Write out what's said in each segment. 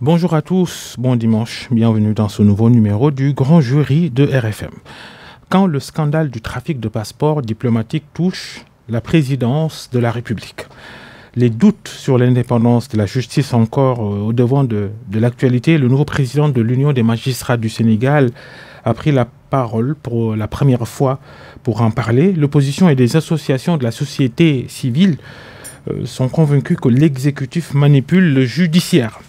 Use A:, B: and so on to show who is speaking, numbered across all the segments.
A: Bonjour à tous, bon dimanche, bienvenue dans ce nouveau numéro du Grand Jury de RFM quand le scandale du trafic de passeports diplomatiques touche la présidence de la République. Les doutes sur l'indépendance de la justice encore euh, au devant de, l'actualité, le nouveau président de l'Union des magistrats du Sénégal a pris la parole pour la première fois pour en parler. L'opposition et des associations de la société civile euh, sont convaincus que l'exécutif manipule le judiciaire.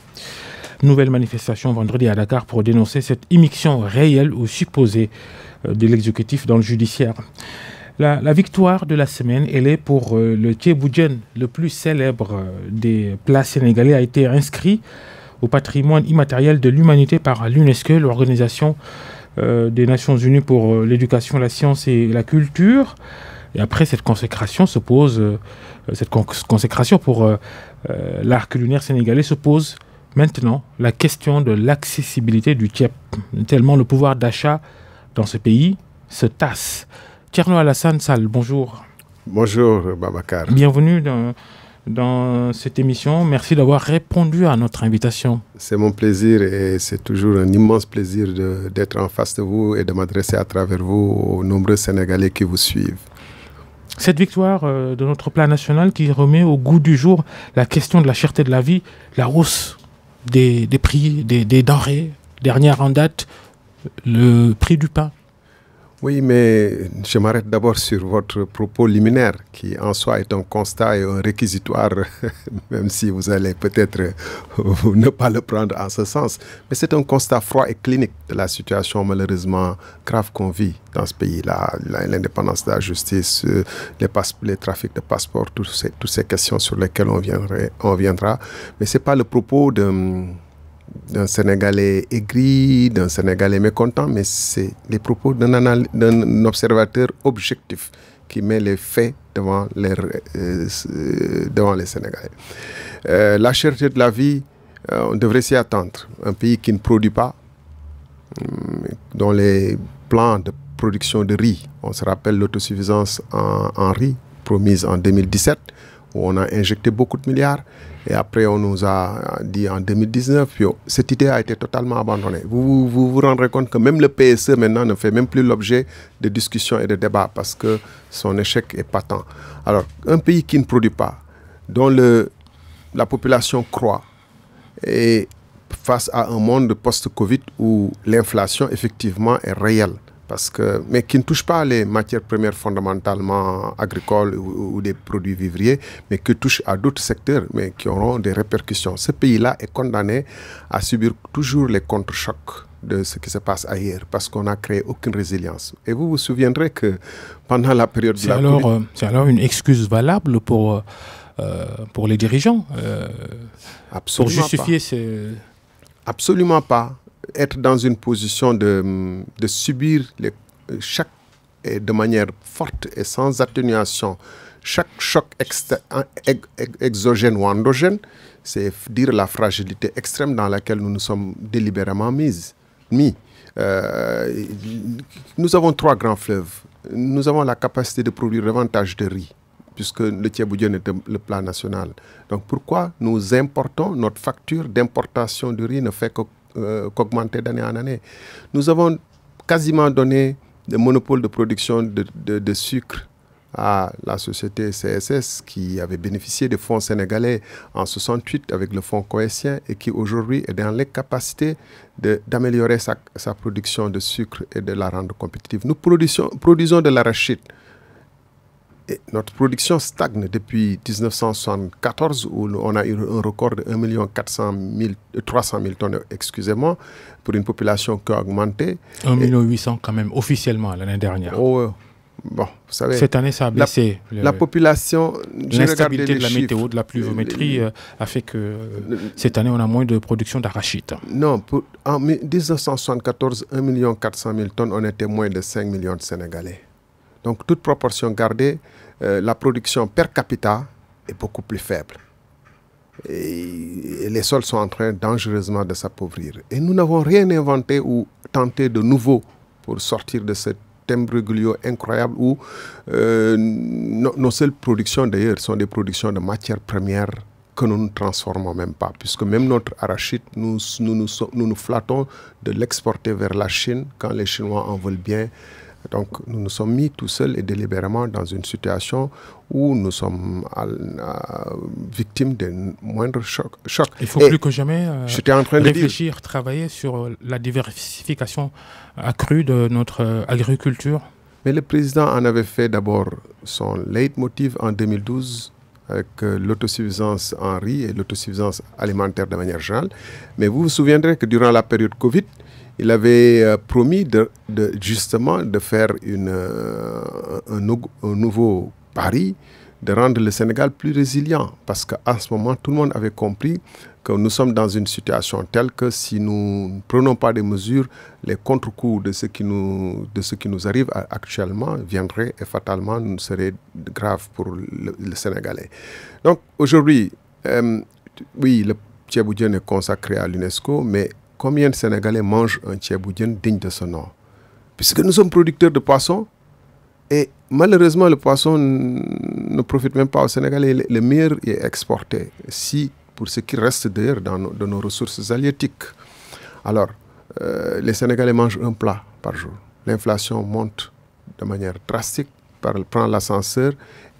A: Nouvelle manifestation vendredi à Dakar pour dénoncer cette immixtion réelle ou supposée euh, de l'exécutif dans le judiciaire. La, victoire de la semaine, elle est pour euh, le Tchéboudjen, le plus célèbre euh, des plats sénégalais, a été inscrit au patrimoine immatériel de l'humanité par l'UNESCO, l'Organisation des Nations Unies pour l'éducation, la science et la culture. Et après cette consécration se pose, cette consécration pour l'arc lunaire sénégalais se pose maintenant la question de l'accessibilité du Tchèp, tellement le pouvoir d'achat dans ce pays se tassent. Tcherno Alassane Sal, bonjour.
B: Bonjour Babacar.
A: Bienvenue dans, cette émission. Merci d'avoir répondu à notre invitation.
B: C'est mon plaisir et c'est toujours un immense plaisir d'être en face de vous et de m'adresser à travers vous aux nombreux Sénégalais qui vous suivent.
A: Cette victoire euh, de notre plan national qui remet au goût du jour la question de la cherté de la vie, la hausse des, prix, des, des denrées, dernière en date, le prix du pain.
B: Oui, mais je m'arrête d'abord sur votre propos liminaire, qui en soi est un constat et un réquisitoire, même si vous allez peut-être ne pas le prendre en ce sens. Mais c'est un constat froid et clinique de la situation malheureusement grave qu'on vit dans ce pays-là. L'indépendance de la justice, euh, les, les trafics de passeports, toutes ces, questions sur lesquelles on, on viendra. Mais ce n'est pas le propos de hum, d'un Sénégalais aigri, d'un Sénégalais mécontent, mais c'est les propos d'un observateur objectif qui met les faits devant les, euh, devant les Sénégalais. Euh, la cherté de la vie, euh, on devrait s'y attendre. Un pays qui ne produit pas, hum, dont les plans de production de riz, on se rappelle l'autosuffisance en riz promise en 2017, où on a injecté beaucoup de milliards. Et après, on nous a euh, dit en 2019, que cette idée a été totalement abandonnée. Vous, vous rendrez compte que même le PSE maintenant ne fait même plus l'objet de discussions et de débats parce que son échec est patent. Alors, un pays qui ne produit pas, dont le, la population croît, et face à un monde post-Covid où l'inflation effectivement est réelle parce que, mais qui ne touche pas les matières premières fondamentalement agricoles ou, des produits vivriers, mais qui touche à d'autres secteurs, mais qui auront des répercussions. Ce pays-là est condamné à subir toujours les contre-chocs de ce qui se passe ailleurs, parce qu'on n'a créé aucune résilience. Et vous vous souviendrez que pendant la période de la alors, euh,
A: C'est alors une excuse valable pour, euh, euh, pour les dirigeants Absolument Pour justifier ces...
B: Absolument pas être dans une position de, mm, de subir les, euh, chaque, et de manière forte et sans atténuation chaque choc exogène ou endogène, c'est dire la fragilité extrême dans laquelle nous nous sommes délibérément mises, mis. Euh, nous avons trois grands fleuves. Nous avons la capacité de produire davantage de riz, puisque le bouddhien est le plat national. Donc pourquoi nous importons, notre facture d'importation de riz ne fait que euh, qu'augmenter d'année en année. Nous avons quasiment donné le monopole de production de, sucre à la société CSS qui avait bénéficié des fonds sénégalais en 68 avec le fonds cohésien et qui aujourd'hui est dans les capacités d'améliorer sa, production de sucre et de la rendre compétitive. Nous produisons, produisons de l'arachide notre production stagne depuis 1974 où on a eu un record de 1 400 de 300 000 tonnes, excusez-moi, pour une population qui a augmenté.
A: 1 800 quand même, officiellement, l'année dernière. Oh, bon, vous savez, Cette année, ça a baissé. La, la population... L'instabilité de la météo, de la pluviométrie euh, a fait que euh, cette année, on a moins de production
B: d'arachide. Non, en 1974, 1 400 000 tonnes, on était moins de 5 millions de Sénégalais. Donc, toute proportion gardée, euh, la production per capita est beaucoup plus faible. Et, les sols sont en train dangereusement de s'appauvrir. Et nous n'avons rien inventé ou tenté de nouveau pour sortir de cette régulier incroyable où euh, nos seules productions d'ailleurs sont des productions de matières premières que nous ne transformons même pas, puisque même notre arachide, nous, nous flattons de l'exporter vers la Chine quand les Chinois en veulent bien. Donc nous nous sommes mis tout seuls et délibérément dans une situation où nous sommes victimes d'un moindre choc, Il faut plus que jamais euh, en train réfléchir,
A: de travailler sur euh, la diversification accrue de notre euh, agriculture.
B: Mais le président en avait fait d'abord son leitmotiv en 2012 avec l'autosuffisance en riz et l'autosuffisance alimentaire de manière générale. Mais vous vous souviendrez que durant la période Covid, il avait euh, promis de, justement de faire une, euh, un, nouveau pari, de rendre le Sénégal plus résilient. Parce qu'à ce moment, tout le monde avait compris que nous sommes dans une situation telle que si nous ne prenons pas des mesures, les contre-coups de, ce qui nous, de ce qui nous arrive actuellement viendraient et fatalement nous seraient graves pour le, Sénégalais. Donc aujourd'hui, euh, oui, le Tchèboudjian est consacré à l'UNESCO, mais combien de Sénégalais mangent un tchèboudien digne de ce nom Puisque nous sommes producteurs de poissons, et malheureusement, le poisson ne profite même pas au Sénégalais. Le, le meilleur est exporté, si, pour ce qui reste d'ailleurs de nos ressources halieutiques. Alors, euh, les Sénégalais mangent un plat par jour. L'inflation monte de manière drastique, par, prend l'ascenseur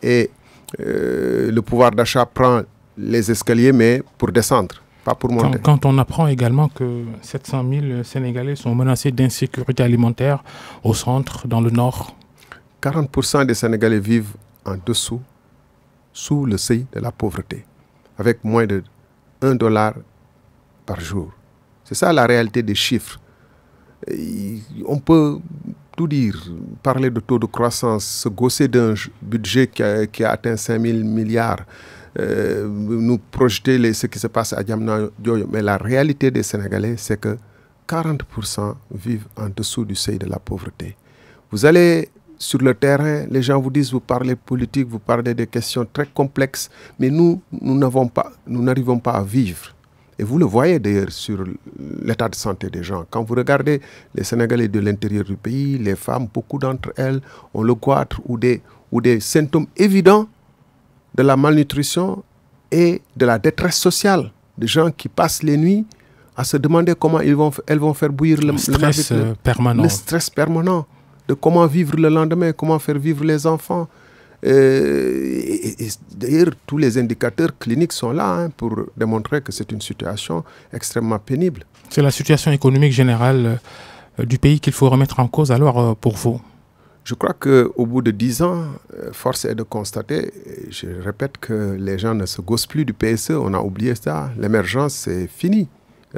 B: et euh, le pouvoir d'achat prend les escaliers, mais pour descendre.
A: Quand, on apprend également que 700 000 Sénégalais sont menacés d'insécurité alimentaire au centre, dans le nord
B: 40% des Sénégalais vivent en dessous, sous le seuil de la pauvreté, avec moins de 1 dollar par jour. C'est ça la réalité des chiffres. on peut tout dire, parler de taux de croissance, se gausser d'un budget qui qui a atteint 5 000 milliards. Euh, nous projeter les, ce qui se passe à Ndiaye, Mais la réalité des Sénégalais, c'est que 40% vivent en dessous du seuil de la pauvreté. Vous allez sur le terrain, les gens vous disent, vous parlez politique, vous parlez des questions très complexes, mais nous, nous n'avons pas, nous n'arrivons pas à vivre. Et vous le voyez d'ailleurs sur l'état de santé des gens. Quand vous regardez les Sénégalais de l'intérieur du pays, les femmes, beaucoup d'entre elles ont le goitre ou des, ou des symptômes évidents de la malnutrition et de la détresse sociale, des gens qui passent les nuits à se demander comment ils vont, elles vont faire bouillir le, le stress euh, permanent. Le stress permanent, de comment vivre le lendemain, comment faire vivre les enfants. Euh, et, D'ailleurs, tous les indicateurs cliniques sont là hein, pour démontrer que c'est une situation extrêmement
A: pénible. C'est la situation économique générale euh, du pays qu'il faut remettre en cause alors pour vous
B: je crois qu'au bout de dix ans, euh, force est de constater, je répète que les gens ne se gossent plus du PSE, on a oublié ça, l'émergence c'est fini.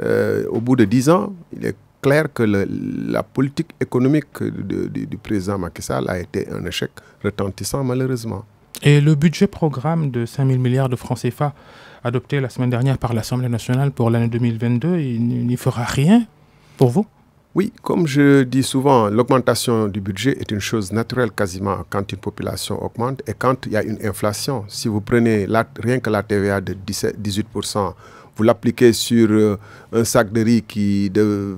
B: Euh, au bout de dix ans, il est clair que la politique économique du président Macky Sall a été un échec retentissant malheureusement.
A: Et le budget programme de 5 000 milliards de francs CFA adopté la semaine dernière par l'Assemblée nationale pour l'année 2022, il n'y fera rien pour vous
B: oui, comme je dis souvent, l'augmentation du budget est une chose naturelle quasiment quand une population augmente et quand il y a une inflation. Si vous prenez rien que la TVA de 18%, vous l'appliquez sur euh, un sac de riz qui, de,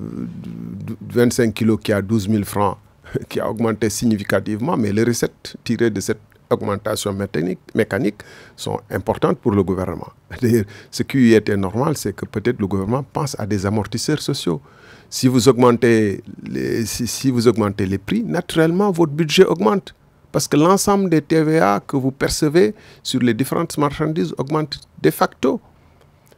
B: 25 kg qui a 12 000 francs, qui a augmenté significativement, mais les recettes tirées de cette augmentation mécanique, mécanique sont importantes pour le gouvernement. Ce qui était normal, c'est que peut-être le gouvernement pense à des amortisseurs sociaux. Si vous augmentez les, si, vous augmentez les prix, naturellement, votre budget augmente. Parce que l'ensemble des TVA que vous percevez sur les différentes marchandises augmente de facto.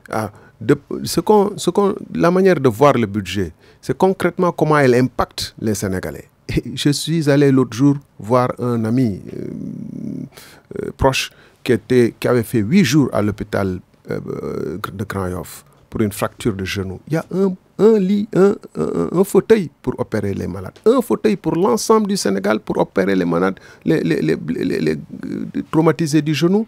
B: Ah, de, ce ce la manière de voir le budget, c'est concrètement comment elle impacte les Sénégalais. je suis allé l'autre jour voir un ami euh, euh, proche qui, était, qui avait fait huit jours à l'hôpital euh, de Krayov pour une fracture de genou. Il y a un un lit, un, un, un, fauteuil pour opérer les malades, un fauteuil pour l'ensemble du Sénégal pour opérer les malades, les, les, les, les, euh, traumatisés du genou,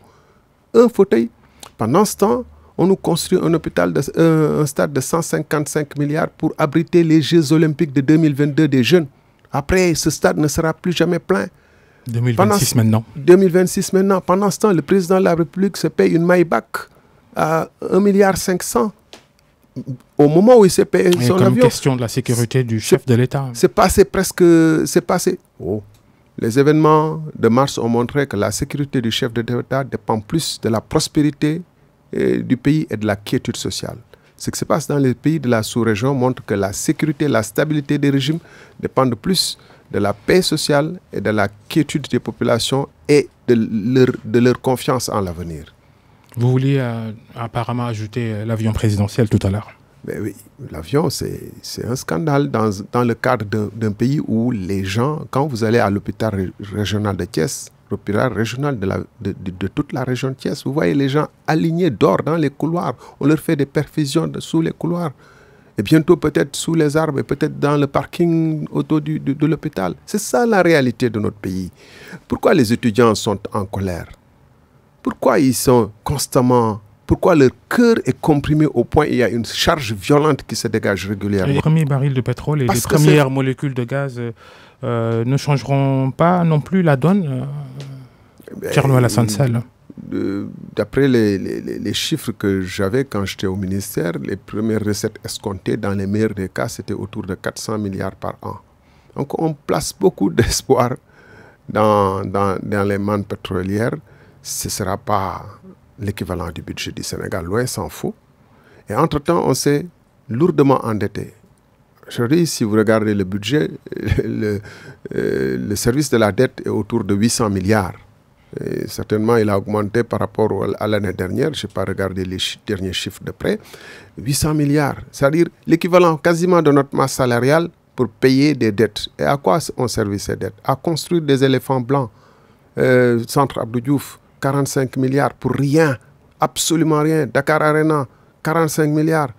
B: un fauteuil. Pendant ce temps, on nous construit un hôpital, de, un stade de 155 milliards pour abriter les Jeux Olympiques de 2022 des jeunes. Après, ce stade ne sera plus jamais plein.
A: 2026 pendant, maintenant.
B: 2026 maintenant. Pendant ce temps, le président de la République se paye une maille à 1,5 milliard au moment où il s'est payé son comme avion, question
A: de la sécurité du chef de l'État.
B: C'est passé presque, c'est passé. Oh. Les événements de mars ont montré que la sécurité du chef de l'État dépend plus de la prospérité eh, du pays et de la quiétude sociale. Ce qui se passe dans les pays de la sous-région montre que la sécurité, la stabilité des régimes dépendent plus de la paix sociale et de la quiétude des populations et de leur confiance en l'avenir.
A: Vous vouliez euh, apparemment ajouter euh, l'avion présidentiel tout à l'heure.
B: Mais ben oui, l'avion, c'est un scandale dans, le cadre d'un pays où les gens, quand vous allez à l'hôpital régional de Thiès, l'hôpital régional de, la, toute la région de Thiès, vous voyez les gens alignés d'or dans les couloirs. On leur fait des perfusions sous les couloirs. Et bientôt, peut-être sous les arbres et peut-être dans le parking autour du, de l'hôpital. C'est ça la réalité de notre pays. Pourquoi les étudiants sont en colère pourquoi ils sont constamment pourquoi leur cœur est comprimé au point il y a une charge violente qui se dégage régulièrement. Les premiers barils de pétrole et les premières
A: molécules de gaz euh, euh, ne changeront pas non plus la donne. pierre euh, ben, la
B: D'après les, chiffres que j'avais quand j'étais au ministère, les premières recettes escomptées, dans les meilleurs des cas, c'était autour de 400 milliards par an. Donc on place beaucoup d'espoir dans, dans, dans les mannes pétrolières ce ne sera pas l'équivalent du budget du Sénégal, loin s'en fout. Et entre-temps, on s'est lourdement endetté. Je dis, si vous regardez le budget, euh, le, service de la dette est autour de 800 milliards. certainement, il a augmenté par rapport à l'année dernière. Je n'ai pas regardé les derniers chiffres de près. 800 milliards, c'est-à-dire l'équivalent quasiment de notre masse salariale pour payer des dettes. Et à quoi ont servi ces dettes À construire des éléphants blancs, euh, centre Abdou Diouf, 45 milliards pour rien, absolument rien. Dakar Arena, 45 milliards,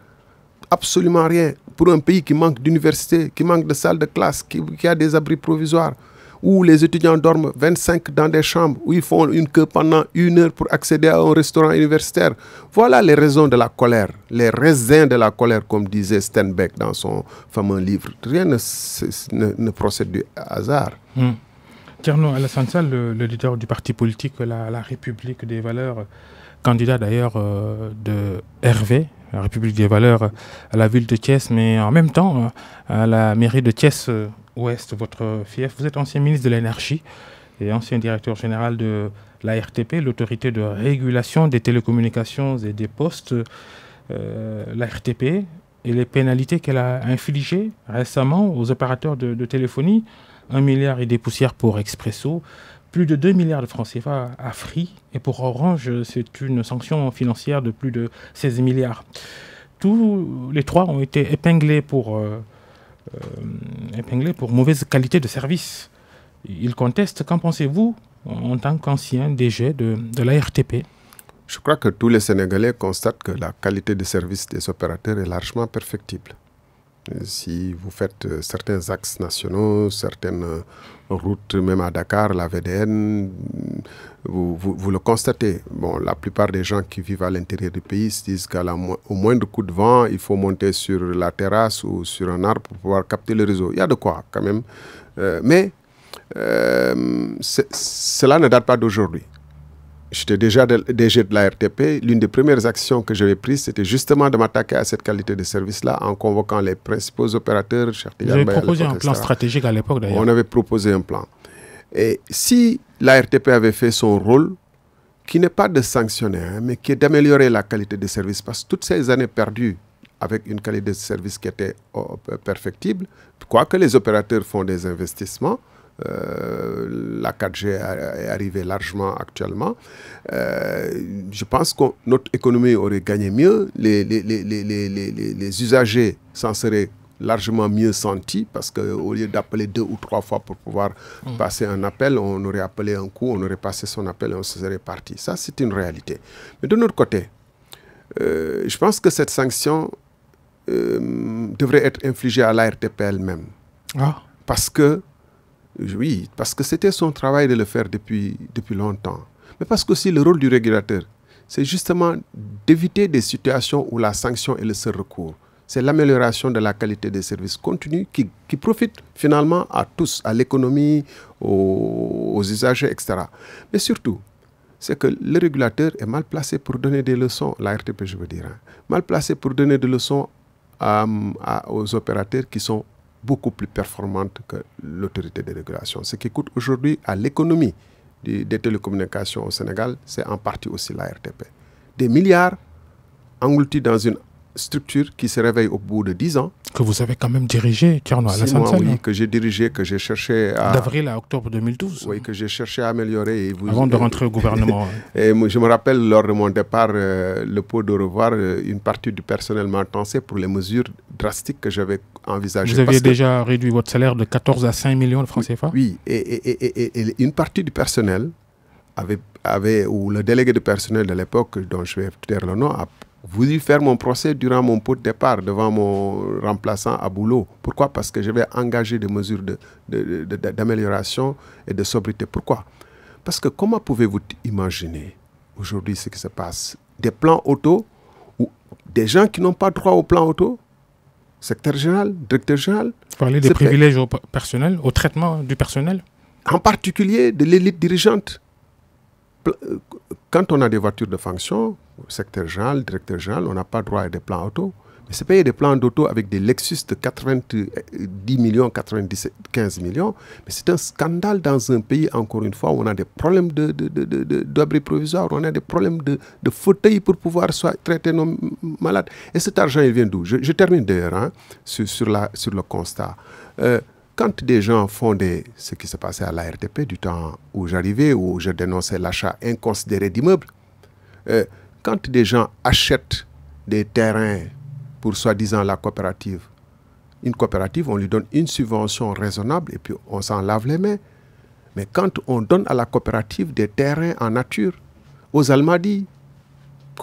B: absolument rien. Pour un pays qui manque d'université, qui manque de salles de classe, qui, a des abris provisoires, où les étudiants dorment 25 dans des chambres, où ils font une queue pendant une heure pour accéder à un restaurant universitaire. Voilà les raisons de la colère, les raisins de la colère, comme disait Steinbeck dans son fameux livre. Rien ne, procède du hasard.
A: Hmm. Tierno Alassane le, leader du parti politique la, la République des Valeurs, candidat d'ailleurs euh, de Hervé, la République des Valeurs à la ville de Thiès, mais en même temps euh, à la mairie de Thiès euh, Ouest, votre fief. Vous êtes ancien ministre de l'énergie et ancien directeur général de la RTP, l'autorité de régulation des télécommunications et des postes. La RTP et les pénalités qu'elle a infligées récemment aux opérateurs de téléphonie 1 milliard et des poussières pour Expresso, plus de 2 milliards de francs CFA à Free, et pour Orange, c'est une sanction financière de plus de 16 milliards. Tous les trois ont été euh, euh, épinglés pour, mauvaise qualité de service. Ils contestent, qu'en pensez-vous en tant qu'ancien DG de, de la RTP
B: Je crois que tous les Sénégalais constatent que la qualité de service des opérateurs est largement perfectible. Euh, si vous faites euh, certains axes nationaux, certaines euh, routes, même à Dakar, la VDN, vous, le constatez. Bon, la plupart des gens qui vivent à l'intérieur du pays se disent qu'au moindre coup de vent, il faut monter sur la terrasse ou sur un arbre pour pouvoir capter le réseau. Il y a de quoi quand même. mais cela ne date pas d'aujourd'hui. J'étais déjà DG de la RTP. L'une des premières actions que j'avais prises, c'était justement de m'attaquer à cette qualité de service-là en convoquant les principaux opérateurs. Vous avez proposé un plan stratégique à l'époque, d'ailleurs. On avait proposé un plan. Et si la RTP avait fait son rôle, qui n'est pas de sanctionner, hein, mais qui est d'améliorer la qualité de service, parce que toutes ces années perdues avec une qualité de service qui était oh, euh, perfectible, quoi que les opérateurs font des investissements, euh, la 4G est arrivée largement actuellement. Euh, je pense que notre économie aurait gagné mieux, les, les, les, les usagers s'en seraient largement mieux sentis parce qu'au lieu d'appeler deux ou trois fois pour pouvoir mm. passer un appel, on aurait appelé un coup, on aurait passé son appel et on se serait parti. Ça, c'est une réalité. Mais de notre côté, euh, je pense que cette sanction devrait être infligée à la RTP elle-même. Ah. Parce que oui, parce que c'était son travail de le faire depuis, depuis longtemps. Mais parce que aussi le rôle du régulateur, c'est justement d'éviter des situations où la sanction est le seul recours. C'est l'amélioration de la qualité des services continus qui, qui profite finalement à tous, à l'économie, aux, usagers, etc. Mais surtout, c'est que le régulateur est mal placé pour donner des leçons, la RTP je veux dire, hein. mal placé pour donner des leçons aux opérateurs qui sont beaucoup plus performante que l'autorité de régulation. Ce qui coûte aujourd'hui à l'économie des télécommunications au Sénégal, c'est en partie aussi la RTP. Des milliards engloutis dans une structure qui se réveille au bout de
A: 10 ans. Que vous avez quand même dirigé, Tierno, à la Oui, hein.
B: que j'ai dirigé, que j'ai cherché à... D'avril à octobre 2012. Oui, que j'ai cherché à améliorer. vous... Avant de rentrer au gouvernement. Hein. et je me rappelle, lors de mon départ, euh, le pot de revoir, euh, une partie du personnel m'a pensé pour les mesures drastiques que j'avais envisagées. Vous aviez déjà
A: réduit votre salaire de 14 à 5 millions de francs CFA Oui,
B: et, et, et une partie du personnel avait, avait, ou le délégué de personnel de l'époque, dont je vais dire le nom, a voulu faire mon procès durant mon pot de départ devant mon remplaçant à boulot. Pourquoi Parce que je vais engager des mesures d'amélioration de, et de sobriété. Pourquoi Parce que comment pouvez-vous imaginer aujourd'hui ce qui se passe Des plans auto ou des gens qui n'ont pas droit au plan auto Secteur général, directeur général
A: Vous parlez des privilèges au personnel, au traitement du personnel
B: En particulier de l'élite dirigeante euh, quand on a des voitures de fonction, secteur général, directeur général, on n'a pas droit à des plans auto. Mais c'est payer des plans d'auto avec des Lexus de 90 millions, 97, 15 millions. Mais c'est un scandale dans un pays, encore une fois, où on a des problèmes d'abri de, de, de, provisoire, on a des problèmes de, fauteuil pour pouvoir soit traiter nos malades. Et cet argent, il vient d'où je, termine d'ailleurs hein, sur, sur le constat. Euh, quand des gens font des, ce qui s'est passé à la RTP du temps où j'arrivais, où je dénonçais l'achat inconsidéré d'immeubles, euh, quand des gens achètent des terrains pour soi-disant la coopérative, une coopérative, on lui donne une subvention raisonnable et puis on s'en lave les mains. Mais quand on donne à la coopérative des terrains en nature, aux Almadies,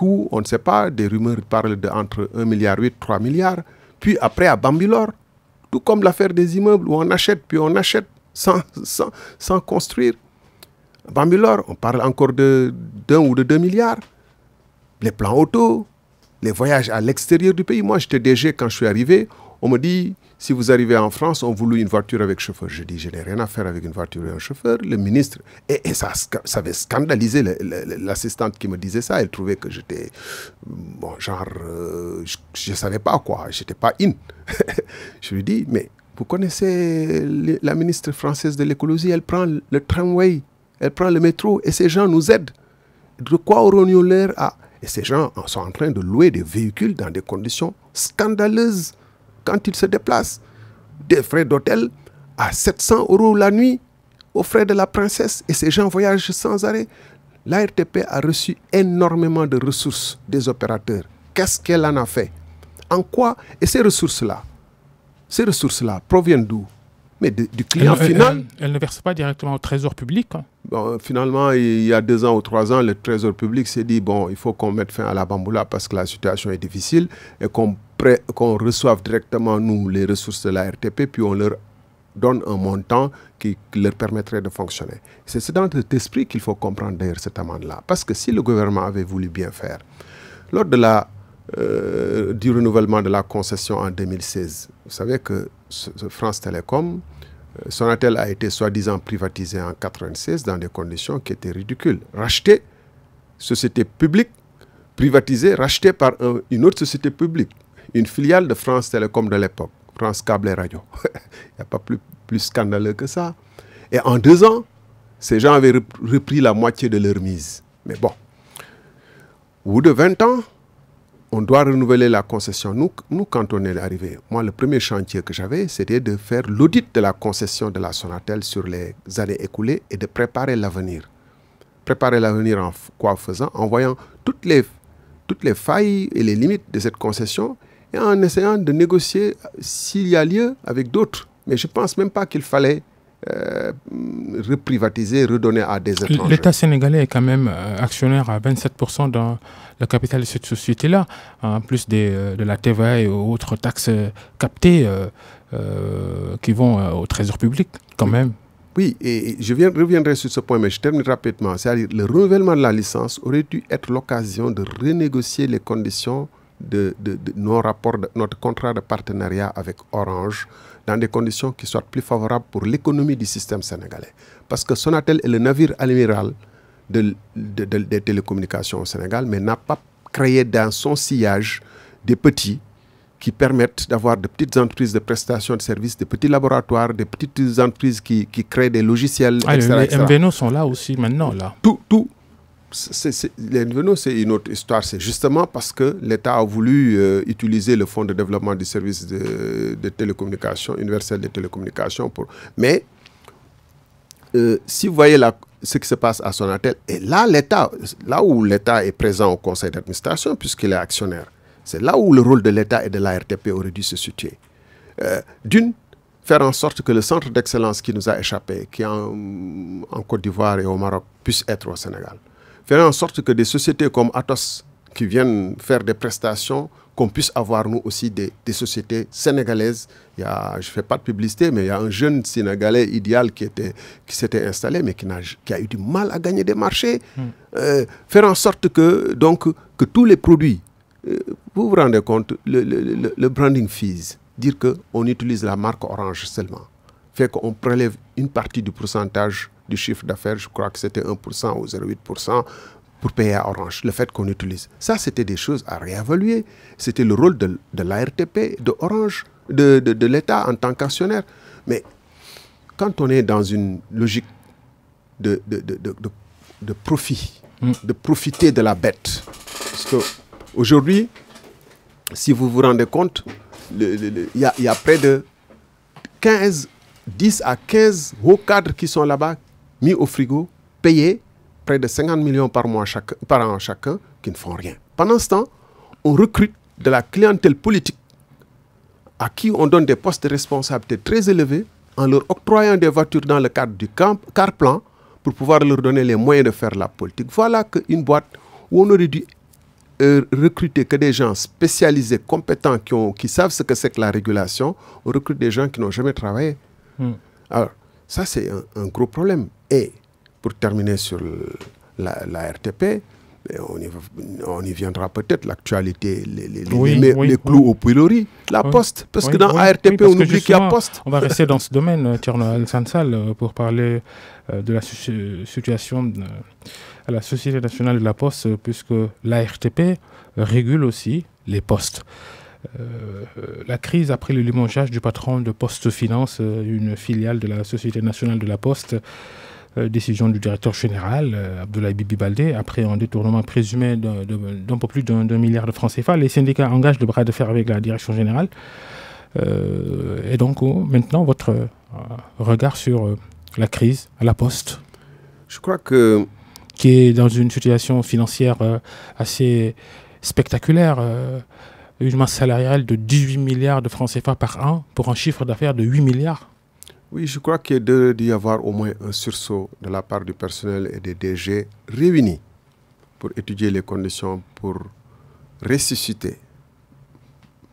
B: où on ne sait pas, des rumeurs parlent de entre 1,8 milliard, 3 milliards, puis après à Bambilor, tout comme l'affaire des immeubles où on achète puis on achète sans, sans, construire. Bambilor, on parle encore d'un ou de deux milliards. Les plans auto, les voyages à l'extérieur du pays. Moi, j'étais déjà, quand je suis arrivé. On me dit, si vous arrivez en France, on vous loue une voiture avec chauffeur. Je dis, je n'ai rien à faire avec une voiture et un chauffeur. Le ministre, et, ça, avait scandalisé l'assistante qui me disait ça. Elle trouvait que j'étais, bon, genre, euh, je ne savais pas quoi, je n'étais pas in. je lui dis, mais vous connaissez la ministre française de l'écologie, elle prend le tramway, elle prend le métro et ces gens nous aident. De quoi aurons-nous l'air à... Et ces gens sont en train de louer des véhicules dans des conditions scandaleuses quand ils se déplacent, des frais d'hôtel à 700 euros la nuit aux frais de la princesse et ces gens voyagent sans arrêt. La RTP a reçu énormément de ressources des opérateurs. Qu'est-ce qu'elle en a fait En quoi Et ces ressources-là Ces ressources-là proviennent d'où mais du client final.
A: Elle, ne verse pas directement au trésor public.
B: Hein. finalement, il y a deux ans ou trois ans, le trésor public s'est dit bon, il faut qu'on mette fin à la bamboula parce que la situation est difficile et qu'on qu'on reçoive directement, nous, les ressources de la RTP, puis on leur donne un montant qui leur permettrait de fonctionner. C'est dans cet esprit qu'il faut comprendre d'ailleurs cette amende-là. Parce que si le gouvernement avait voulu bien faire, lors de la, euh, du renouvellement de la concession en 2016, vous savez que France Télécom, euh, son Sonatel a été soi-disant privatisé en 1996 dans des conditions qui étaient ridicules. Racheté, société publique, privatisé, racheté par une autre société publique une filiale de France Télécom de l'époque, France Câble et Radio. Il n'y a pas plus, scandaleux que ça. Et en deux ans, ces gens avaient repris la moitié de leur mise. Mais bon, au bout de 20 ans, on doit renouveler la concession. Nous, nous quand on est arrivé, moi, le premier chantier que j'avais, c'était de faire l'audit de la concession de la Sonatel sur les années écoulées et de préparer l'avenir. Préparer l'avenir en quoi faisant En voyant toutes les, toutes les failles et les limites de cette concession et en essayant de négocier euh, s'il y a lieu avec d'autres. Mais je ne pense même pas qu'il fallait euh, reprivatiser, redonner à des étrangers. L'État
A: sénégalais est quand même euh, actionnaire à 27% dans le capital de cette société-là, en plus de la TVA et autres taxes captées qui vont au trésor public quand même. Oui,
B: et je reviendrai sur ce point, mais je termine rapidement. C'est-à-dire le renouvellement de la licence aurait dû être l'occasion de renégocier les conditions de, nos rapports, de, notre contrat de partenariat avec Orange dans des conditions qui soient plus favorables pour l'économie du système sénégalais. Parce que Sonatel est le navire amiral des télécommunications au Sénégal, mais n'a pas créé dans son sillage des petits qui permettent d'avoir de petites entreprises de prestations de services, des petits laboratoires, des petites entreprises qui, qui créent des logiciels, Les ah, MVNO
A: sont là aussi maintenant. Là. Tout, tout, c'est, c'est une
B: autre histoire. C'est justement parce que l'État a voulu euh, utiliser le Fonds de développement du service de, de télécommunications, universel de télécommunications. Pour... Mais euh, si vous voyez ce qui se passe à Sonatel, et là, l'État, là où l'État est présent au conseil d'administration, puisqu'il est actionnaire, c'est là où le rôle de l'État et de la RTP aurait dû se situer. Euh, d'une, faire en sorte que le centre d'excellence qui nous a échappé, qui est en Côte d'Ivoire et au Maroc, puisse être au Sénégal faire en sorte que des sociétés comme Atos, qui viennent faire des prestations, qu'on puisse avoir nous aussi des, sociétés sénégalaises. Il y a, je ne fais pas de publicité, mais il y a un jeune Sénégalais idéal qui, était, qui s'était installé, mais qui a, qui eu du mal à gagner des marchés. Hmm. Euh, faire en sorte que, donc, que tous les produits, euh, vous vous rendez compte, le, branding fees, dire qu'on utilise la marque orange seulement, fait qu'on prélève une partie du pourcentage du chiffre d'affaires, je crois que c'était 1% ou 0,8% pour payer à Orange, le fait qu'on utilise. Ça, c'était des choses à réévaluer. C'était le rôle de, l'ARTP, de Orange, de, l'État en tant qu'actionnaire. Mais quand on est dans une logique de, de profit, mm. de profiter de la bête, parce qu'aujourd'hui, si vous vous rendez compte, il y, y, a près de 15, 10 à 15 hauts cadres qui sont là-bas mis au frigo, payés près de 50 millions par, mois chaque, par an chacun, qui ne font rien. Pendant ce temps, on recrute de la clientèle politique à qui on donne des postes de responsabilité très élevés en leur octroyant des voitures dans le cadre du camp, car plan pour pouvoir leur donner les moyens de faire la politique. Voilà qu'une boîte où on aurait dû euh, recruter que des gens spécialisés, compétents, qui, ont, qui savent ce que c'est que la régulation, on recrute des gens qui n'ont jamais travaillé. Hmm. Alors, ça, c'est un, gros problème. Et pour terminer sur l'ARTP, la, RTP, on y, viendra peut-être, l'actualité, les, les, clous au pilori, la poste, parce que dans l'ARTP, on oublie qu'il y a poste. On va rester
A: dans ce domaine, euh, Tierno Al-Sansal, euh, pour parler euh, de la situation de, à la Société nationale de la poste, puisque l'ARTP régule aussi les postes. Euh, la crise après le limogeage du patron de Poste Finance, euh, une filiale de la Société nationale de la Poste, euh, décision du directeur général, Abdoulaye après un détournement présumé d'un peu plus d'un milliard de francs CFA, les syndicats engagent le bras de fer avec la direction générale. et donc, oh, maintenant, votre regard sur la crise à la Poste
B: Je crois que.
A: Qui est dans une situation financière assez spectaculaire une salarial salariale de 18 milliards de francs CFA par an pour un chiffre d'affaires de 8 milliards
B: Oui, je crois qu'il devrait y avoir au moins un sursaut de la part du personnel et des DG réunis pour étudier les conditions pour ressusciter,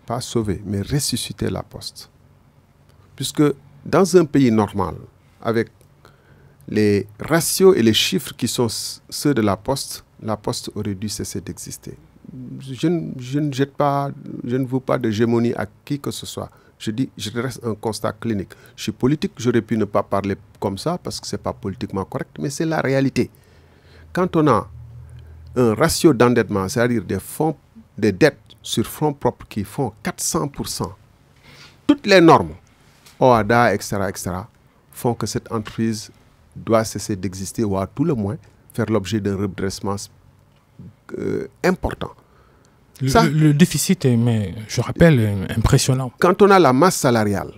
B: pas sauver, mais ressusciter la poste. Puisque dans un pays normal, avec les ratios et les chiffres qui sont ceux de la poste, la poste aurait dû cesser d'exister je, ne jette pas, je ne veux pas de à qui que ce soit. Je dis, je reste un constat clinique. Je suis politique, j'aurais pu ne pas parler comme ça parce que ce n'est pas politiquement correct, mais c'est la réalité. Quand on a un ratio d'endettement, c'est-à-dire des fonds, des dettes sur fonds propres qui font 400%, toutes les normes, OADA, etc., etc., font que cette entreprise doit cesser d'exister ou à tout le moins faire l'objet d'un redressement euh, important.
A: Le, déficit est, je rappelle, impressionnant.
B: Quand on a la masse salariale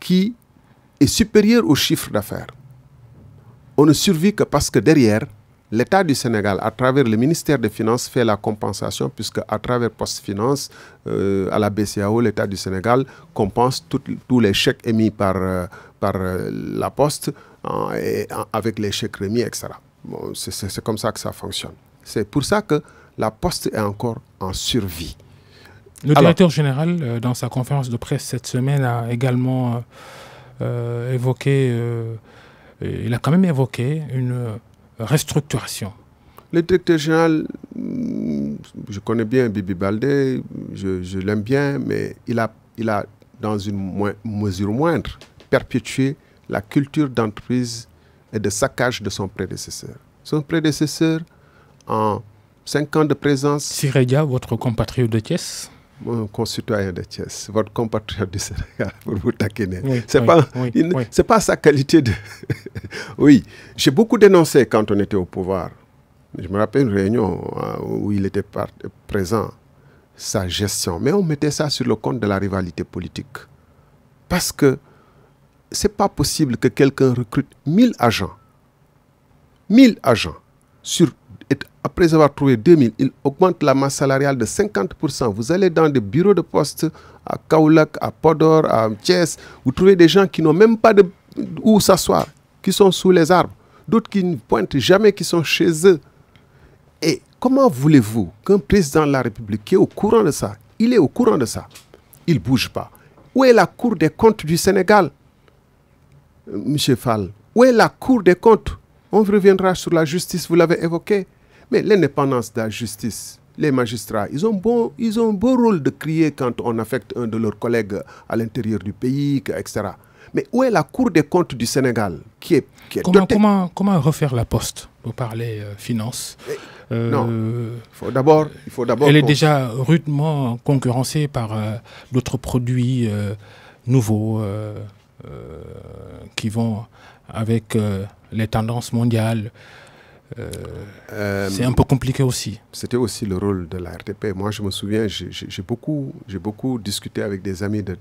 B: qui est supérieure au chiffre d'affaires, on ne survit que parce que derrière, l'État du Sénégal, à travers le ministère des Finances, fait la compensation, puisque à travers poste Finance, euh, à la BCAO, l'État du Sénégal compense tous les chèques émis par, euh, par la Poste et, avec les chèques remis, etc. C'est comme ça que ça fonctionne. C'est pour ça que la Poste est encore en survie.
A: Le directeur général, euh, dans sa conférence de presse cette semaine, a également euh, euh, évoqué, il a quand même évoqué une restructuration.
B: Le directeur général, mm, je connais bien Bibi Baldé, je, l'aime bien, mais il a, il a, dans une mesure moindre, perpétué la culture d'entreprise et de saccage de son prédécesseur. Son prédécesseur en cinq ans de présence. Siréga, votre compatriote de Thiès mon concitoyen de Thiès, votre compatriote de Sénégal, pour vous taquiner. c'est pas, c'est pas sa qualité de. oui, j'ai beaucoup dénoncé quand on était au pouvoir. Je me rappelle une réunion euh, où il était présent, sa gestion. Mais on mettait ça sur le compte de la rivalité politique. Parce que c'est pas possible que quelqu'un recrute 1000 agents, 1000 agents sur après avoir trouvé 2000, il augmente la masse salariale de 50%. Vous allez dans des bureaux de poste à Kaulak, à Podor, à Thiès, vous trouvez des gens qui n'ont même pas de, où s'asseoir, qui sont sous les arbres, d'autres qui ne pointent jamais, qui sont chez eux. Et comment voulez-vous qu'un président de la République qui est au courant de ça, il est au courant de ça, il ne bouge pas Où est la Cour des comptes du Sénégal euh, M. Fall, où est la Cour des comptes On reviendra sur la justice, vous l'avez évoqué. Mais l'indépendance de la justice, les magistrats, ils ont, bon, ils ont un beau rôle de crier quand on affecte un de leurs collègues à l'intérieur du pays, etc. Mais où est la Cour des comptes du Sénégal qui est,
A: comment, refaire la poste Vous parlez euh, finance. Euh, non. il
B: faut d'abord. Elle est déjà
A: rudement concurrencée par euh, d'autres produits nouveaux qui vont avec les tendances mondiales. Euh, c'est un peu compliqué aussi.
B: C'était aussi le rôle de la RTP. Moi, je me souviens, j'ai beaucoup, beaucoup discuté avec des amis de,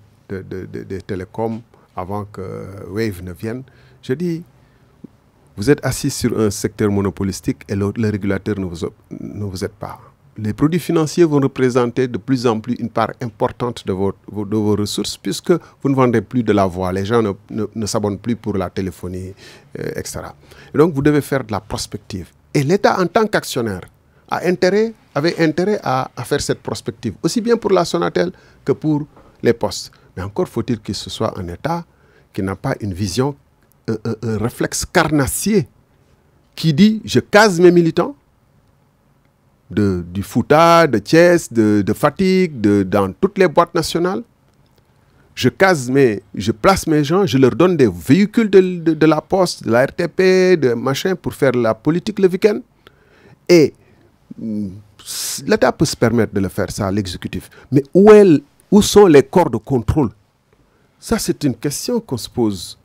B: télécoms avant que Wave ne vienne. Je dis, vous êtes assis sur un secteur monopolistique et le, le régulateur ne vous, ne vous aide pas les produits financiers vont représenter de plus en plus une part importante de, vos de vos ressources puisque vous ne vendez plus de la voix. Les gens ne, ne, s'abonnent plus pour la téléphonie, euh, etc. donc, vous devez faire de la prospective. Et l'État, en tant qu'actionnaire, a intérêt, avait intérêt à, à, faire cette prospective, aussi bien pour la Sonatel que pour les postes. Mais encore faut-il que ce soit un État qui n'a pas une vision, un réflexe carnassier qui dit je case mes militants, de, du Fouta, de Thiès, de, de Fatigue, de, dans toutes les boîtes nationales. Je case je place mes gens, je leur donne des véhicules de, de la poste, de la RTP, de machin pour faire la politique le week-end. Et mm, l'État peut se permettre de le faire, ça, l'exécutif. Mais où, est, où sont les corps de contrôle Ça, c'est une question qu'on se pose.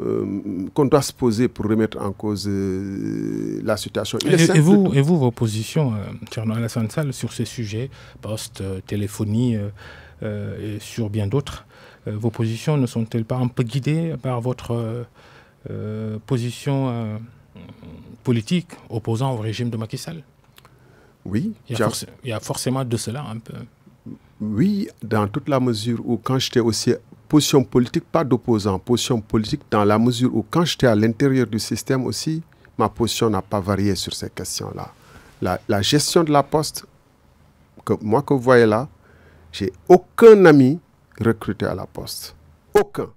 B: Euh, qu'on doit se poser pour remettre en cause euh, la situation. et, vous, et
A: vous, vos positions, euh, Tcherno Alassane Sal, sur ces sujets, poste, téléphonie et sur bien d'autres, vos positions ne sont-elles pas un peu guidées par votre position politique opposant au régime de Macky Sall Oui. il y a forcément de cela un peu.
B: Oui, dans toute la mesure où quand j'étais aussi position politique, pas d'opposant, position politique dans la mesure où quand j'étais à l'intérieur du système aussi, ma position n'a pas varié sur ces questions-là. La, gestion de la poste, que moi que vous voyez là, j'ai aucun ami recruté à la poste. Aucun.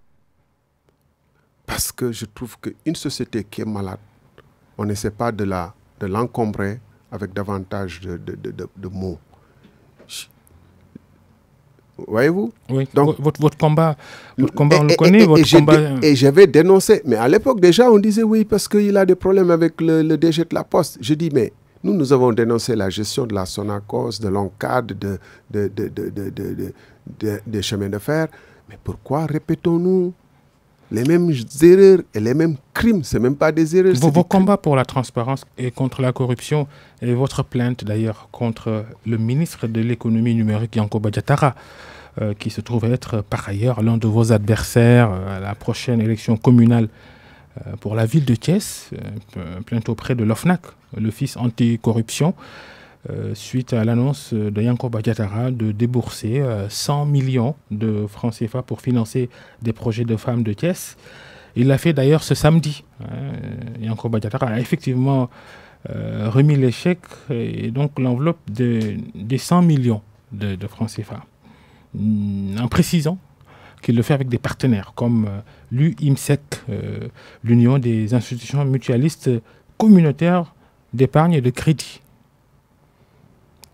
B: Parce que je trouve qu'une société qui est malade, on n'essaie pas de l'encombrer de avec davantage de, de, de mots. Voyez-vous
A: donc votre, combat, votre combat on le connaît. Et, votre combat...
B: et j'avais dénoncé, mais à l'époque déjà, on disait oui, parce qu'il a des problèmes avec le, le DG de la Poste. Je dis, mais nous, nous avons dénoncé la gestion de la Sonacos, de l'encadre, de, de, de, des chemins de fer. Mais pourquoi répétons-nous les mêmes erreurs et les mêmes crimes. Ce même pas des erreurs. Vos, vos
A: combats pour la transparence et contre la corruption, et votre plainte d'ailleurs contre le ministre de l'économie numérique, Yanko Badiatara, euh, qui se trouve être euh, par ailleurs l'un de vos adversaires euh, à la prochaine élection communale pour la ville de Thiès, euh, plainte auprès de l'OFNAC, l'Office anticorruption. Euh, suite à l'annonce de Yanko Badiatara de débourser 100 euh, millions de francs CFA pour financer des projets de femmes de Thiès. Il l'a fait d'ailleurs ce samedi. Hein, Yanko Badiatara a effectivement euh, remis l'échec et donc l'enveloppe des 100 millions de, francs CFA. Hmm, en précisant qu'il le fait avec des partenaires comme l'UIMSEC, l'Union des institutions mutualistes communautaires d'épargne et de crédit.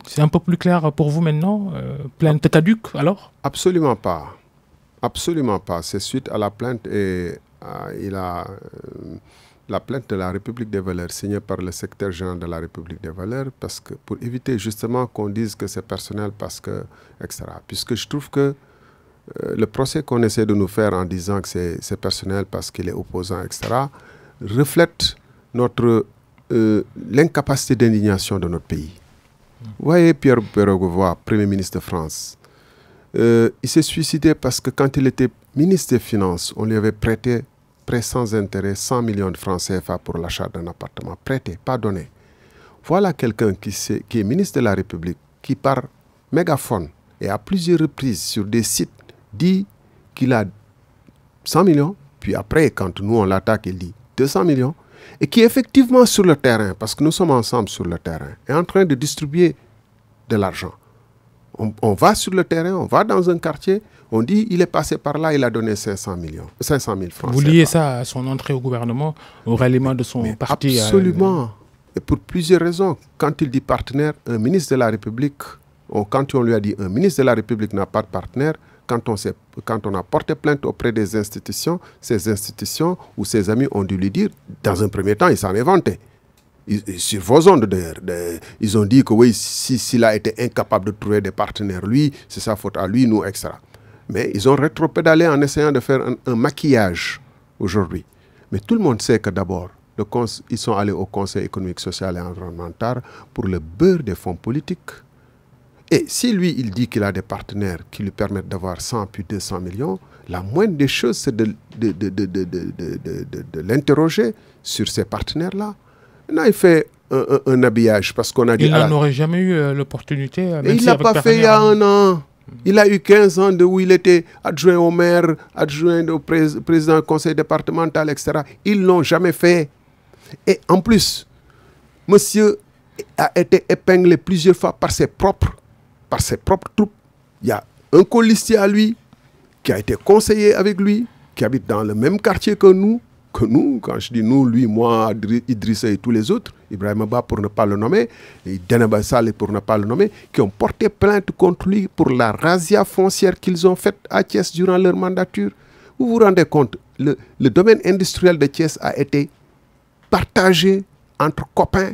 A: C'est un peu plus clair pour vous maintenant euh, Plainte caduque alors
B: Absolument pas. Absolument pas. C'est suite à la plainte et euh, il a, euh, la plainte de la République des valeurs signée par le secteur général de la République des valeurs parce que, pour éviter justement qu'on dise que c'est personnel parce que, etc. Puisque je trouve que euh, le procès qu'on essaie de nous faire en disant que c'est personnel parce qu'il est opposant, etc., reflète notre l'incapacité d'indignation de notre pays voyez Pierre Bérogovoy, Premier ministre de France, euh, il s'est suicidé parce que quand il était ministre des Finances, on lui avait prêté, prêt sans intérêt, 100 millions de francs CFA pour l'achat d'un appartement. Prêté, pas donné. Voilà quelqu'un qui, qui est ministre de la République, qui par mégaphone et à plusieurs reprises sur des sites dit qu'il a 100 millions, puis après, quand nous on l'attaque, il dit 200 millions et qui effectivement sur le terrain, parce que nous sommes ensemble sur le terrain, est en train de distribuer de l'argent. On, va sur le terrain, on va dans un quartier, on dit il est passé par là, il a donné 500, millions, 500 000 francs. Vous liez
A: ça à son entrée au gouvernement, au ralliement de son parti Absolument.
B: Et pour plusieurs raisons. Quand il dit partenaire, un ministre de la République, quand on lui a dit un ministre de la République n'a pas de partenaire, quand on, quand a porté plainte auprès des institutions, ces institutions ou ses amis ont dû lui dire, dans un premier temps, il s'en est vanté. Ils, sur vos Ils ont dit que oui, s'il a été incapable de trouver des partenaires, lui, c'est sa faute à lui, nous, etc. Mais ils ont rétropédalé en essayant de faire un, un maquillage aujourd'hui. Mais tout le monde sait que d'abord, ils sont allés au Conseil économique, social et environnemental pour le beurre des fonds politiques et si lui, il dit qu'il a des partenaires qui lui permettent d'avoir 100 puis 200 millions, la moindre des choses, c'est de, de, l'interroger sur ces partenaires-là. Maintenant, il fait un, habillage parce qu'on a dit... Il n'en
A: aurait jamais eu euh, l'opportunité. Euh, il ne l'a pas fait il y a un an.
B: Il a eu 15 ans de où il était adjoint au maire, adjoint au président du conseil départemental, etc. Ils ne l'ont jamais fait. Et en plus, monsieur a été épinglé plusieurs fois par ses propres par ses propres troupes. Il y a un colistier à lui, qui a été conseillé avec lui, qui habite dans le même quartier que nous, que nous, quand je dis nous, lui, moi, Idrissa et tous les autres, Ibrahim bas pour ne pas le nommer, et Deneba Saleh pour ne pas le nommer, qui ont porté plainte contre lui pour la razzia foncière qu'ils ont faite à Thiès durant leur mandature. Vous vous rendez compte, le, domaine industriel de Thiès a été partagé entre copains.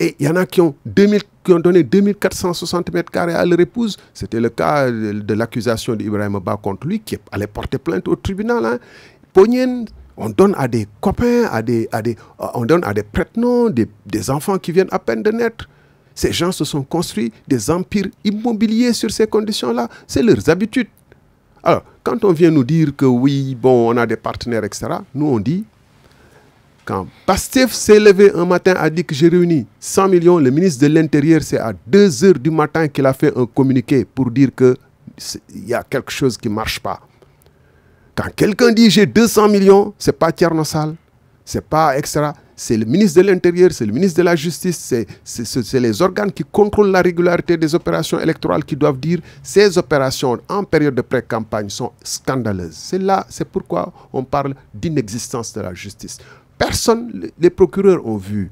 B: Et il y en a qui ont 2000 qui ont donné 2460 mètres carrés à leur épouse. C'était le cas de, l'accusation d'Ibrahim Ba contre lui, qui allait porter plainte au tribunal. Hein. on donne à des copains, à des, à des, euh, on donne à des prête des, des, enfants qui viennent à peine de naître. Ces gens se sont construits des empires immobiliers sur ces conditions-là. C'est leurs habitudes. Alors, quand on vient nous dire que oui, bon, on a des partenaires, etc., nous on dit, quand Pastef s'est levé un matin a dit que j'ai réuni 100 millions, le ministre de l'Intérieur, c'est à 2 heures du matin qu'il a fait un communiqué pour dire qu'il y a quelque chose qui ne marche pas. Quand quelqu'un dit j'ai 200 millions, ce n'est pas Salle, ce n'est pas extra, c'est le ministre de l'Intérieur, c'est le ministre de la Justice, c'est les organes qui contrôlent la régularité des opérations électorales qui doivent dire ces opérations en période de pré-campagne sont scandaleuses. C'est là, c'est pourquoi on parle d'inexistence de la justice. Personne, les procureurs ont vu,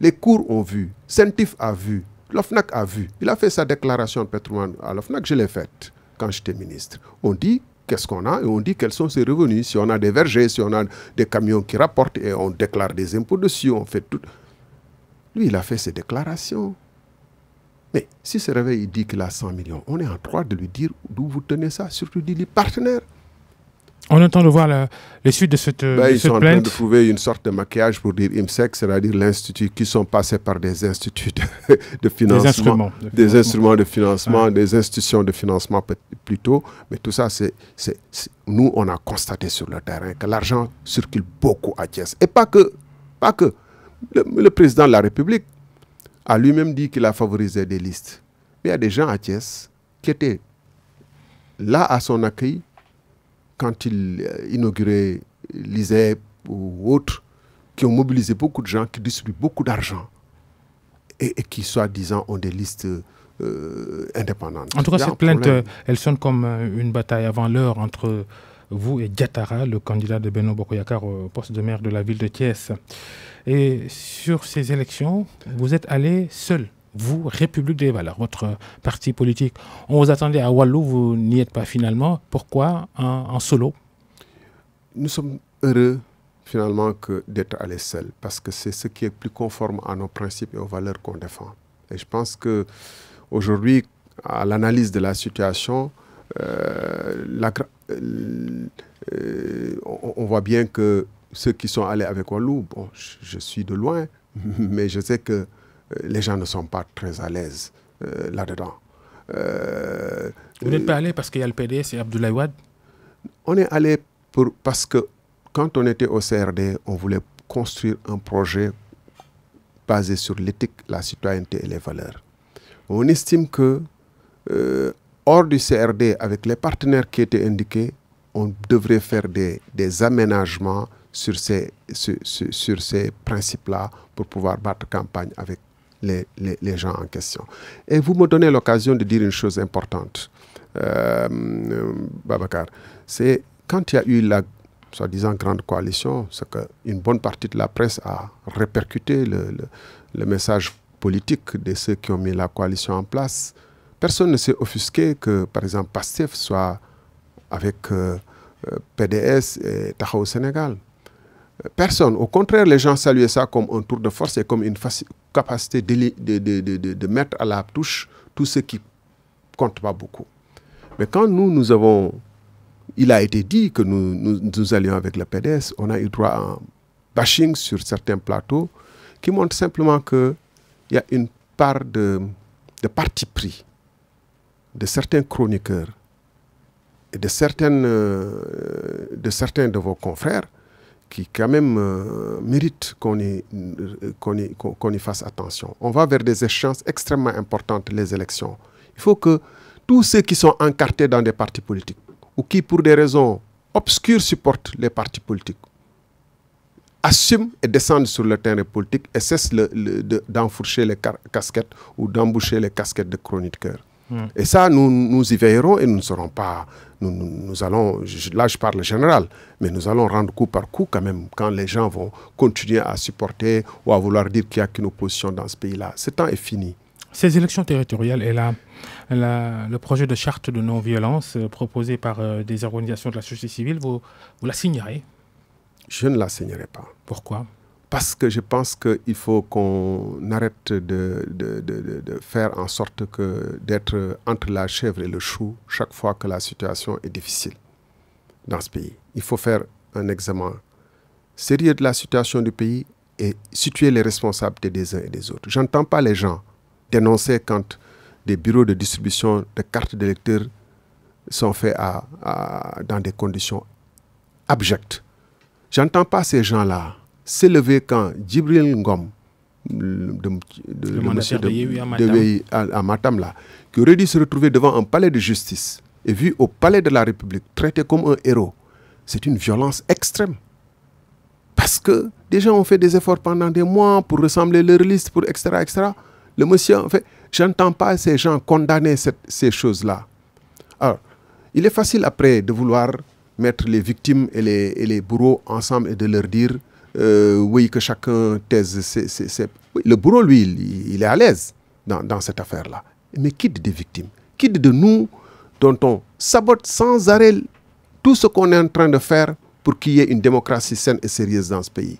B: les cours ont vu, Sentif a vu, l'OFNAC a vu. Il a fait sa déclaration Petroman à l'OFNAC, je l'ai faite quand j'étais ministre. On dit qu'est-ce qu'on a et on dit quels sont ses revenus. Si on a des vergers, si on a des camions qui rapportent et on déclare des impôts dessus, on fait tout. Lui, il a fait ses déclarations. Mais si ce réveil il dit qu'il a 100 millions, on est en droit de lui dire d'où vous tenez ça, surtout dit les partenaires.
A: On entend de voir les suites de cette, ben, Ils sont en train de
B: trouver une sorte de maquillage pour dire IMSEC, c'est-à-dire l'institut, qui sont passés par des instituts de, financement. Des instruments. De financement. des institutions de financement plutôt. Mais tout ça, c'est, nous, on a constaté sur le terrain que l'argent circule beaucoup à Thiès. Et pas que, pas que. Le, le président de la République a lui-même dit qu'il a favorisé des listes. Mais il y a des gens à Thiès qui étaient là à son accueil, quand il euh, inaugurait l'ISEP ou autres, qui ont mobilisé beaucoup de gens, qui distribuent beaucoup d'argent et, qui, soi-disant, ont des listes euh, indépendantes. En tout cas, cette plainte, euh,
A: elle sonne comme une bataille avant l'heure entre vous et Diatara, le candidat de Beno Bokoyakar au poste de maire de la ville de Thiès. Et sur ces élections, vous êtes allé seul vous, République des Valeurs, votre parti politique. On vous attendait à Wallou, vous n'y êtes pas finalement. Pourquoi en, solo
B: Nous sommes heureux finalement que d'être allés seul, parce que c'est ce qui est plus conforme à nos principes et aux valeurs qu'on défend. Et je pense que aujourd'hui, à l'analyse de la situation, euh, la, euh, on, voit bien que ceux qui sont allés avec Wallou, bon, je suis de loin, mais je sais que les gens ne sont pas très à l'aise euh, là-dedans. Euh, Vous n'êtes pas
A: euh, allé parce qu'il y a le PDS et Abdoulaye Wade
B: On est allé pour, parce que quand on était au CRD, on voulait construire un projet basé sur l'éthique, la citoyenneté et les valeurs. On estime que hors du CRD, avec les partenaires qui étaient indiqués, on devrait faire des, aménagements sur ces, sur ces principes-là pour pouvoir battre campagne avec les, gens en question. Et vous me donnez l'occasion de dire une chose importante, euh, euh, Babacar. C'est quand il y a eu la soi-disant grande coalition, c'est qu'une bonne partie de la presse a répercuté le, message politique de ceux qui ont mis la coalition en place. Personne ne s'est offusqué que, par exemple, PASTEF soit avec euh, PDS et Taha au Sénégal. Personne. Au contraire, les gens saluaient ça comme un tour de force et comme une capacité de, de, de, de, mettre à la touche tout ce qui compte pas beaucoup. Mais quand nous, nous avons... Il a été dit que nous, nous, allions avec le PDS, on a eu droit à un bashing sur certains plateaux qui montre simplement qu'il y a une part de, de parti pris de certains chroniqueurs et de, certaines, euh, de certains de vos confrères qui quand même euh, mérite qu'on y, qu'on fasse attention. On va vers des échéances extrêmement importantes, les élections. Il faut que tous ceux qui sont encartés dans des partis politiques ou qui, pour des raisons obscures, supportent les partis politiques, assument et descendent sur le terrain politique et cessent le, d'enfourcher les casquettes ou d'emboucher les casquettes de chroniqueurs. Mm. Et ça, nous, nous y veillerons et nous ne serons pas. Nous, allons, là je parle général, mais nous allons rendre coup par coup quand même quand les gens vont continuer à supporter ou à vouloir dire qu'il n'y a qu'une opposition dans ce pays-là. Ce temps est
A: fini. Ces élections territoriales et la, le projet de charte de non-violence euh, proposé par euh, des organisations de la société civile, vous, vous la signerez Je ne la signerai pas. Pourquoi
B: parce que je pense qu'il faut qu'on arrête de, faire en sorte que d'être entre la chèvre et le chou chaque fois que la situation est difficile dans ce pays. Il faut faire un examen sérieux de la situation du pays et situer les responsabilités des uns et des autres. Je n'entends pas les gens dénoncer quand des bureaux de distribution de cartes d'électeurs sont faits dans des conditions abjectes. Je n'entends pas ces gens-là s'élever quand Djibril Ngom, le, de, monsieur de, de à, Matam, là, qui aurait dû se retrouver devant un palais de justice et vu au palais de la République, traité comme un héros, c'est une violence extrême. Parce que des gens ont fait des efforts pendant des mois pour ressembler leur liste, pour etc. etc. Le monsieur, en fait, j'entends pas ces gens condamner ces choses-là. Alors, il est facile après de vouloir mettre les victimes et les bourreaux ensemble et de leur dire euh, oui, que chacun taise ses... le bourreau, lui, il, est à l'aise dans, cette affaire-là. Mais quitte des victimes, quitte de nous dont on sabote sans arrêt tout ce qu'on est en train de faire pour qu'il y ait une démocratie saine et sérieuse dans ce pays.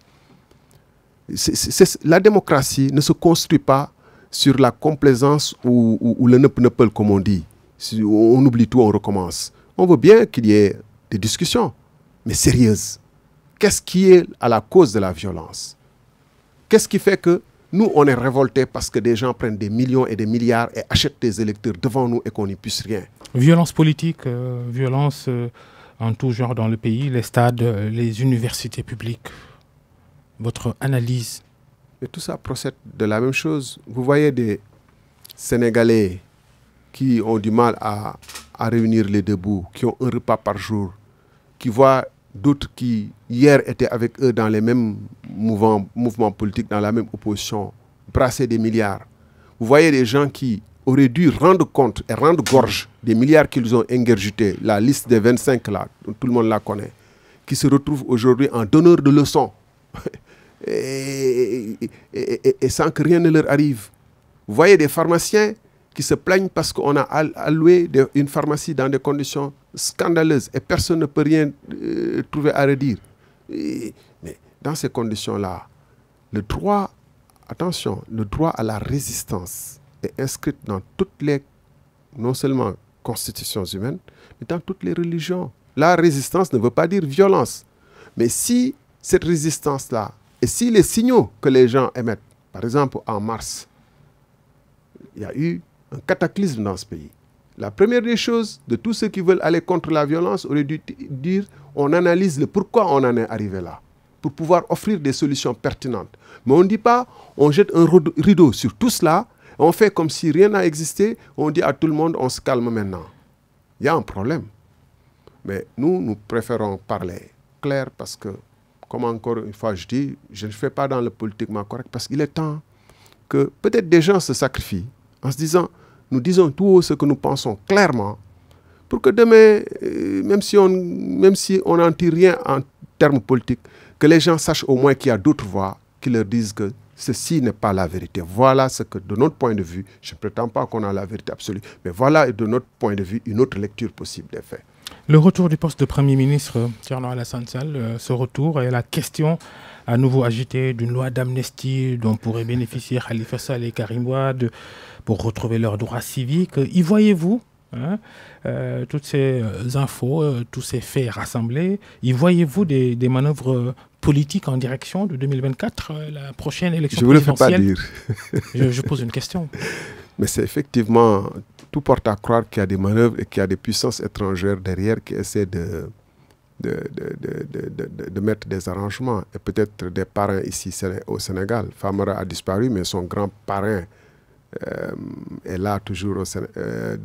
B: la démocratie ne se construit pas sur la complaisance ou, le comme on dit. on oublie tout, on recommence. On veut bien qu'il y ait des discussions, mais sérieuses qu'est-ce qui est à la cause de la violence Qu'est-ce qui fait que nous, on est révoltés parce que des gens prennent des millions et des milliards et achètent des électeurs devant nous et qu'on n'y puisse rien
A: Violence politique, euh, violence euh, en tout genre dans le pays, les stades, euh, les universités publiques. Votre analyse
B: Mais tout ça procède de la même chose. Vous voyez des Sénégalais qui ont du mal à, à réunir les deux qui ont un repas par jour, qui voient d'autres qui hier était avec eux dans les mêmes mouvements, mouvements politiques, dans la même opposition, brasser des milliards. Vous voyez des gens qui auraient dû rendre compte et rendre gorge des milliards qu'ils ont ingurgités, la liste des 25 là, tout le monde la connaît, qui se retrouvent aujourd'hui en donneur de leçons. Et, sans que rien ne leur arrive. Vous voyez des pharmaciens qui se plaignent parce qu'on a alloué une pharmacie dans des conditions scandaleuses et personne ne peut rien euh, trouver à redire mais dans ces conditions-là, le droit, attention, le droit à la résistance est inscrit dans toutes les, non seulement constitutions humaines, mais dans toutes les religions. La résistance ne veut pas dire violence. Mais si cette résistance-là, et si les signaux que les gens émettent, par exemple en mars, il y a eu un cataclysme dans ce pays. La première des choses de tous ceux qui veulent aller contre la violence aurait dû dire on analyse le pourquoi on en est arrivé là, pour pouvoir offrir des solutions pertinentes. Mais on ne dit pas, on jette un rideau sur tout cela, on fait comme si rien n'a existé, on dit à tout le monde, on se calme maintenant. Il y a un problème. Mais nous, nous préférons parler clair parce que, comme encore une fois je dis, je ne fais pas dans le politiquement correct parce qu'il est temps que peut-être des gens se sacrifient en se disant, nous disons tout haut ce que nous pensons clairement pour que demain, euh, même si on même si on n'en tire rien en termes politiques, que les gens sachent au moins qu'il y a d'autres voix qui leur disent que ceci n'est pas la vérité. Voilà ce que, de notre point de vue, je ne prétends pas qu'on a la vérité absolue, mais voilà, de notre point de vue, une autre lecture possible des faits.
A: Le retour du poste de Premier ministre, Tierno Alassane Sall, euh, ce retour et la question à nouveau agitée d'une loi d'amnestie dont pourraient bénéficier Khalifa Sall et Karim Wade pour retrouver leurs droits civiques. Y voyez-vous Hein. Euh, toutes ces euh, infos, euh, tous ces faits rassemblés, y voyez-vous des, des, manœuvres politiques en direction de 2024, la prochaine élection Je ne vous le fais pas dire. je, je, pose une question.
B: Mais c'est effectivement, tout porte à croire qu'il y a des manœuvres et qu'il y a des puissances étrangères derrière qui essaient de, de, de, de, de, mettre des arrangements et peut-être des parrains ici au Sénégal. Famara a disparu, mais son grand parrain euh, et est là toujours, euh,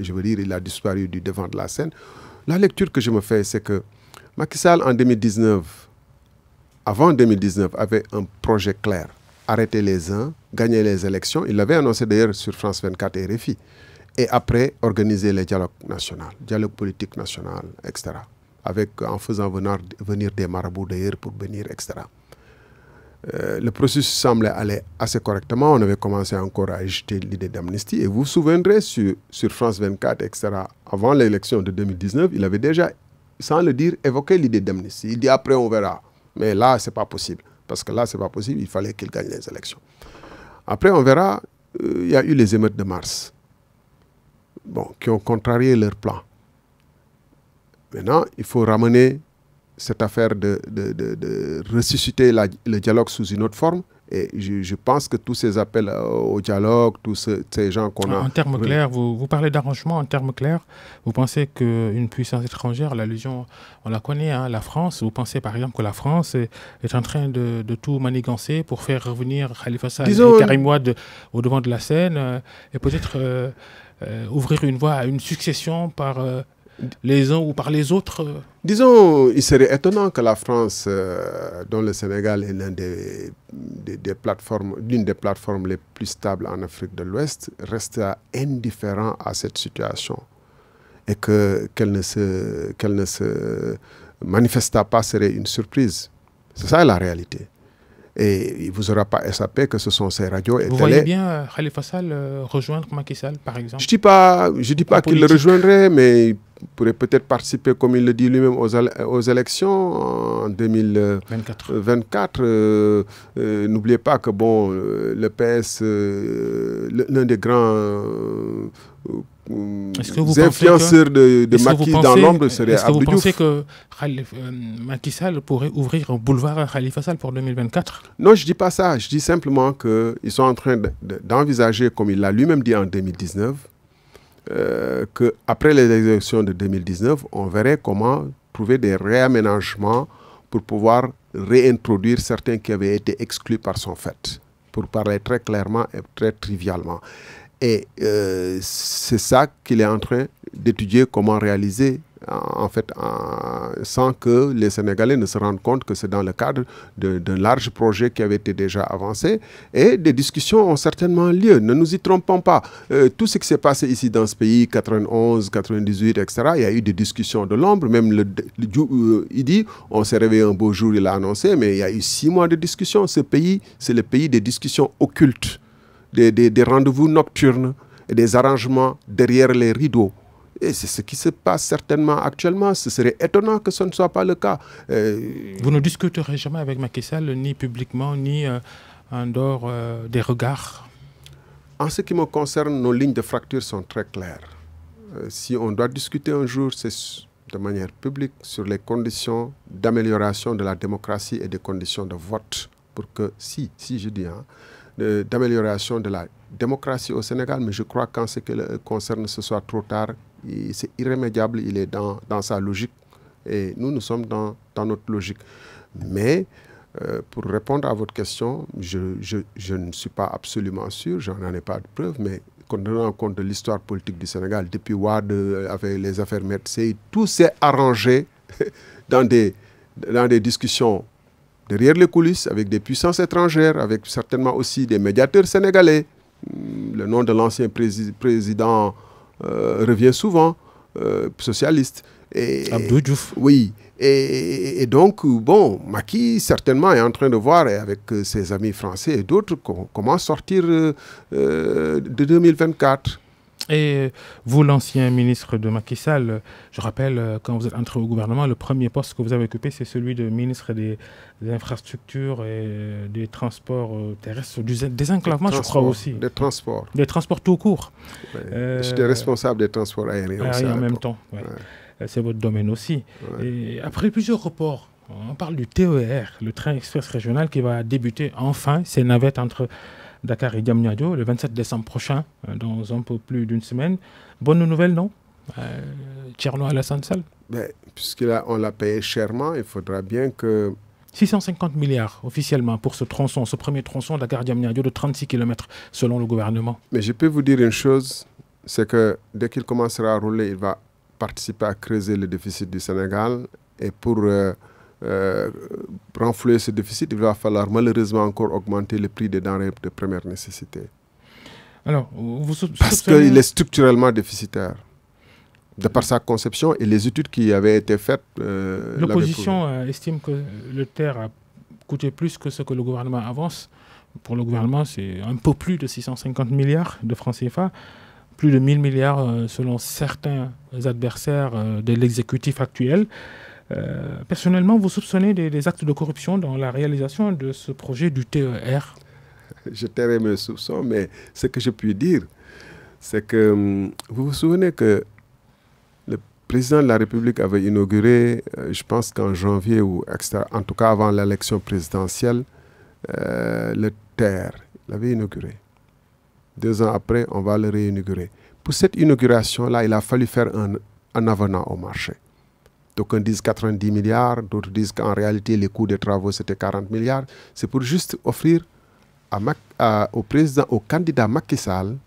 B: je veux dire, il a disparu du devant de la scène. La lecture que je me fais, c'est que Macky Sall, en 2019, avant 2019, avait un projet clair. Arrêter les uns, gagner les élections. Il l'avait annoncé d'ailleurs sur France 24 et RFI. Et après, organiser les dialogues nationaux, dialogue politique national, etc. Avec, en faisant venir, venir des marabouts d'ailleurs pour venir, etc. Euh, le processus semblait aller assez correctement. On avait commencé encore à agiter l'idée d'amnistie. Et vous vous souviendrez sur, France 24, etc., avant l'élection de 2019, il avait déjà, sans le dire, évoqué l'idée d'amnistie. Il dit après, on verra. Mais là, ce n'est pas possible. Parce que là, ce n'est pas possible. Il fallait qu'il gagne les élections. Après, on verra. Euh, il y a eu les émeutes de mars. Bon, qui ont contrarié leur plan. Maintenant, il faut ramener cette affaire de, ressusciter le dialogue sous une autre forme. Et je, pense que tous ces appels euh, au dialogue, tous ces gens qu'on a... En termes
A: clairs, vous, vous parlez d'arrangement en termes clairs. Vous pensez qu'une puissance étrangère, l'allusion, on la connaît, hein, la France, vous pensez par exemple que la France est, en train de, tout manigancer pour faire revenir Khalifa Sall et Karim Ouad au devant de la scène euh, et peut-être euh, ouvrir une voie à une succession par les uns ou par les autres
B: Disons, il serait étonnant que la France, euh, dont le Sénégal est l'une des, des, plateformes, l'une des plateformes les plus stables en Afrique de l'Ouest, reste indifférent à cette situation et que qu'elle ne se qu'elle ne se manifesta pas serait une surprise. C'est ça la réalité. Et il vous aura pas SAP que ce sont ces radios et Vous voyez
A: bien euh, Khalifa Sall euh, rejoindre Macky par exemple Je ne dis pas, je dis pas qu'il le
B: rejoindrait, mais il pourrait peut-être participer, comme il le dit lui-même, aux, aux, élections en 2024. 24. Euh, n'oubliez pas que bon, le PS, l'un des grands euh, influenceurs que, de, de dans l'ombre Est-ce que vous pensez
A: que euh, pourrait ouvrir un boulevard à Khalifa Sall pour 2024
B: Non, je ne dis pas ça. Je dis simplement qu'ils sont en train d'envisager, comme il l'a lui-même dit en 2019, euh, qu'après les élections de 2019, on verrait comment trouver des réaménagements pour pouvoir réintroduire certains qui avaient été exclus par son fait, pour parler très clairement et très trivialement. Et euh, c'est ça qu'il est en train d'étudier comment réaliser en fait, sans que les Sénégalais ne se rendent compte que c'est dans le cadre d'un large projet qui avait été déjà avancé. Et des discussions ont certainement lieu, ne nous y trompons pas. Euh, tout ce qui s'est passé ici dans ce pays, 91, 98, etc., il y a eu des discussions de l'ombre. Même le, il dit, euh, on s'est réveillé un beau jour, il a annoncé, mais il y a eu six mois de discussions. Ce pays, c'est le pays des discussions occultes des, rendez-vous nocturnes et des arrangements derrière les rideaux. Et c'est ce qui se passe certainement actuellement. Ce serait étonnant que ce ne soit pas le cas. Euh,
A: Vous ne discuterez jamais avec Macky Sall, ni publiquement, ni euh, en dehors euh, des regards En
B: ce qui me concerne, nos lignes de fracture sont très claires. si on doit discuter un jour, c'est de manière publique sur les conditions d'amélioration de la démocratie et des conditions de vote. Pour que, si, si je dis, hein, d'amélioration de, la démocratie au Sénégal, mais je crois qu'en ce qui le concerne, ce soit trop tard. C'est irrémédiable, il est dans, dans, sa logique et nous, nous sommes dans, dans notre logique. Mais euh, pour répondre à votre question, je, je, je ne suis pas absolument sûr, j'en ai pas de preuve, mais tenant en compte de l'histoire politique du Sénégal, depuis Wade, euh, avec les affaires Mersey, tout s'est arrangé dans des, dans des discussions derrière les coulisses, avec des puissances étrangères, avec certainement aussi des médiateurs sénégalais. Hmm, le nom de l'ancien président euh, revient souvent, euh, socialiste. Et, Abdou Diouf. Oui. Et, donc, bon, Macky, certainement, est en train de voir, avec euh, ses amis français et d'autres, comment sortir de
A: 2024. Et vous, l'ancien ministre de Macky Sall, je rappelle, euh, quand vous êtes entré au gouvernement, le premier poste que vous avez occupé, c'est celui de ministre des, infrastructures et des transports euh, terrestres, des enclavements, je crois aussi.
B: Des transports.
A: Des transports tout court. J'étais euh, responsable des transports aériens. aériens en même temps, c'est votre domaine aussi. Et après plusieurs reports, on parle du TER, le train express régional qui va débuter enfin ses navettes entre Dakar et Diamniadio le 27 décembre prochain, euh, dans un peu plus d'une semaine. Bonne nouvelle, non euh, Tcherno à la
B: ben, Puisque on l'a payé chèrement, il faudra bien que
A: 650 milliards officiellement pour ce tronçon, ce premier tronçon Dakar Diamniadio de 36 km selon le gouvernement.
B: Mais je peux vous dire une chose, c'est que dès qu'il commencera à rouler, il va participer à creuser le déficit du Sénégal et pour euh, euh, renflouer ce déficit, il va falloir malheureusement encore augmenter le prix des denrées de première nécessité.
A: Alors, vous Parce qu'il est
B: structurellement déficitaire. De par sa conception et les études qui avaient été faites. Euh, L'opposition
A: euh, estime que le terre a coûté plus que ce que le gouvernement avance. Pour le gouvernement, c'est un peu plus de 650 milliards de francs CFA plus de 1000 milliards selon certains adversaires de l'exécutif actuel. Euh, personnellement, vous soupçonnez des, actes de corruption dans la réalisation de ce projet du TER
B: Je tairai mes soupçons, mais ce que je puis dire, c'est que hum, vous vous souvenez que le président de la République avait inauguré, euh, je pense qu'en janvier ou extra, en tout cas avant l'élection présidentielle, euh, le TER. Il l'avait inauguré. Deux ans après, on va le réinaugurer. Pour cette inauguration-là, il a fallu faire un, un avenant au marché. D'aucuns disent 90 milliards, d'autres disent qu'en réalité, les coûts des travaux, c'était 40 milliards. C'est pour juste offrir au président, au candidat Macky Sall,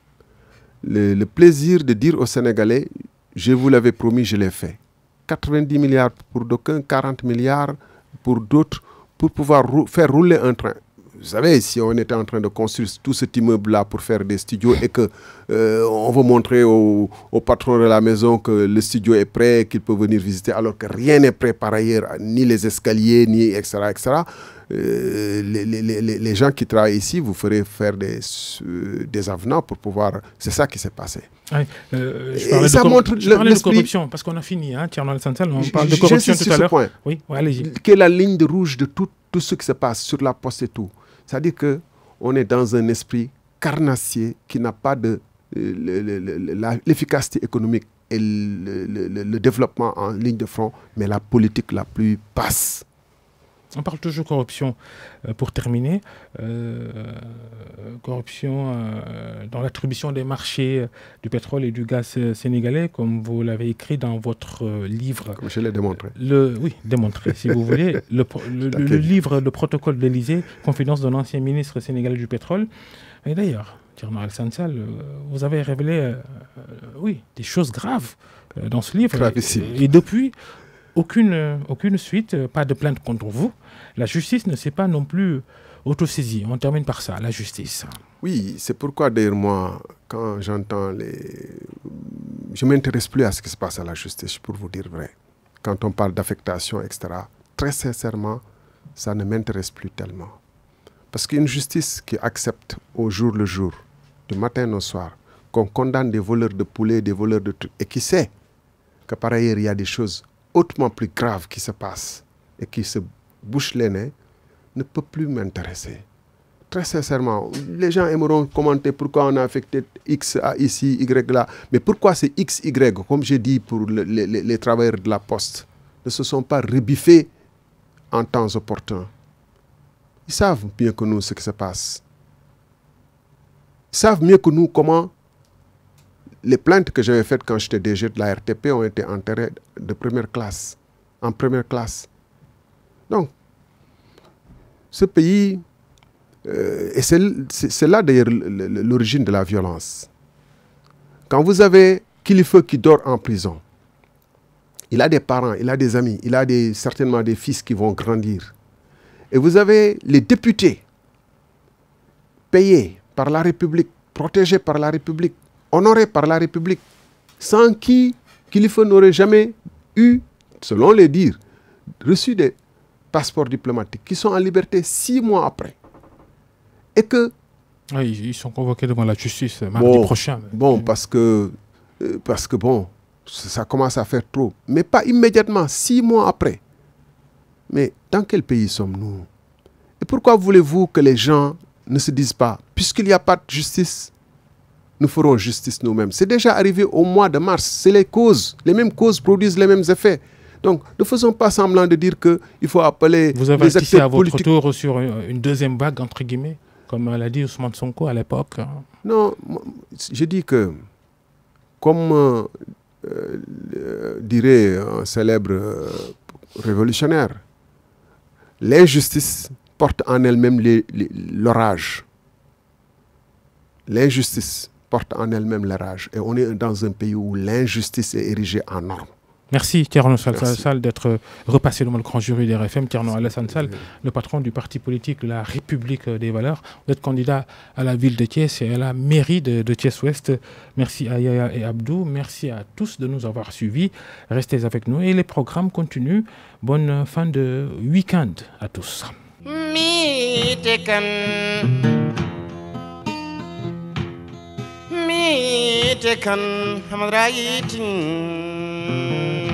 B: le, plaisir de dire aux Sénégalais, je vous l'avais promis, je l'ai fait. 90 milliards pour d'aucuns, 40 milliards pour d'autres, pour pouvoir faire rouler un train vous savez, si on était en train de construire tout cet immeuble-là pour faire des studios et que euh, on veut montrer au, patron de la maison que le studio est prêt, qu'il peut venir visiter, alors que rien n'est prêt par ailleurs, ni les escaliers, ni etc. etc. Euh, les, les, les, les, gens qui travaillent ici, vous ferez faire des, euh, des avenants pour pouvoir... C'est ça qui s'est passé.
A: je de, ça montre corruption, parce qu'on a fini, hein, Tierno on parle de corruption tout à l'heure. Oui, allez
B: Que la ligne de rouge de tout, tout ce qui se passe sur la poste et tout. C'est-à-dire qu'on est dans un esprit carnassier qui n'a pas de euh, l'efficacité économique et le, développement en ligne de front, mais la politique la plus basse
A: on parle toujours corruption euh, pour terminer. Euh, corruption euh, dans l'attribution des marchés du pétrole et du gaz sénégalais, comme vous l'avez écrit dans votre livre.
B: je l'ai démontré. Le, oui, démontré, si vous voulez. Le, livre,
A: le protocole d'Elysée, confidence d'un ancien ministre sénégalais du pétrole. Et d'ailleurs, thierry Al-Sansal, vous avez révélé oui, des choses graves dans ce livre. et, depuis, aucune, aucune suite, euh, pas de plainte contre vous. La justice ne s'est pas non plus autosaisie. On termine par ça, la justice.
B: Oui, c'est pourquoi d'ailleurs moi, quand j'entends les... Je ne m'intéresse plus à ce qui se passe à la justice, pour vous dire vrai. Quand on parle d'affectation, etc., très sincèrement, ça ne m'intéresse plus tellement. Parce qu'une justice qui accepte au jour le jour, du matin au soir, qu'on condamne des voleurs de poulets, des voleurs de trucs, et qui sait que par ailleurs, il y a des choses hautement plus grave qui se passe et qui se bouche les nez ne peut plus m'intéresser. Très sincèrement, les gens aimeront commenter pourquoi on a affecté X à ici, Y là. Mais pourquoi c'est X, Y Comme j'ai dit pour les, les, les travailleurs de la poste, ne se sont pas rebiffés en temps opportun. Ils savent mieux que nous ce qui se passe. Ils savent mieux que nous comment les plaintes que j'avais faites quand j'étais DG de la RTP ont été enterrées de première classe, en première classe. Donc, ce pays, euh, et c'est là d'ailleurs l'origine de la violence. Quand vous avez Kilifeu qui dort en prison, il a des parents, il a des amis, il a des, certainement des fils qui vont grandir. Et vous avez les députés payés par la République, protégés par la République, honoré par la République, sans qui Khalifa n'aurait jamais eu, selon les dires, reçu des passeports diplomatiques qui sont en liberté
A: six mois après. Et que... ils sont convoqués devant la justice euh, mardi prochain.
B: Bon, parce que, euh, parce que bon, ça commence à faire trop. Mais pas immédiatement, six mois après. Mais dans quel pays sommes-nous Et pourquoi voulez-vous que les gens ne se disent pas, puisqu'il n'y a pas de justice, nous ferons justice nous-mêmes. C'est déjà arrivé au mois de mars. C'est les causes. Les mêmes causes produisent les mêmes effets. Donc, ne faisons pas semblant de dire qu'il faut appeler Vous avez les à votre
A: tour sur une deuxième vague, entre guillemets, comme l'a dit Ousmane Sonko à l'époque.
B: Non, je dis que, comme euh, dirait un célèbre euh, révolutionnaire, l'injustice porte en elle-même l'orage. L'injustice porte en elle-même la rage. Et on est dans un pays où l'injustice est érigée en norme.
A: Merci Thierno Salsal d'être euh, repassé devant le grand jury des RFM. Thierno Alassane le patron du parti politique La République des Valeurs. Vous candidat à la ville de Thiès et à la mairie de, de Thiès-Ouest. Merci à Yaya et Abdou. Merci à tous de nous avoir suivis. Restez avec nous et les programmes continuent. Bonne fin de week-end à tous.
B: taken, I'm writing.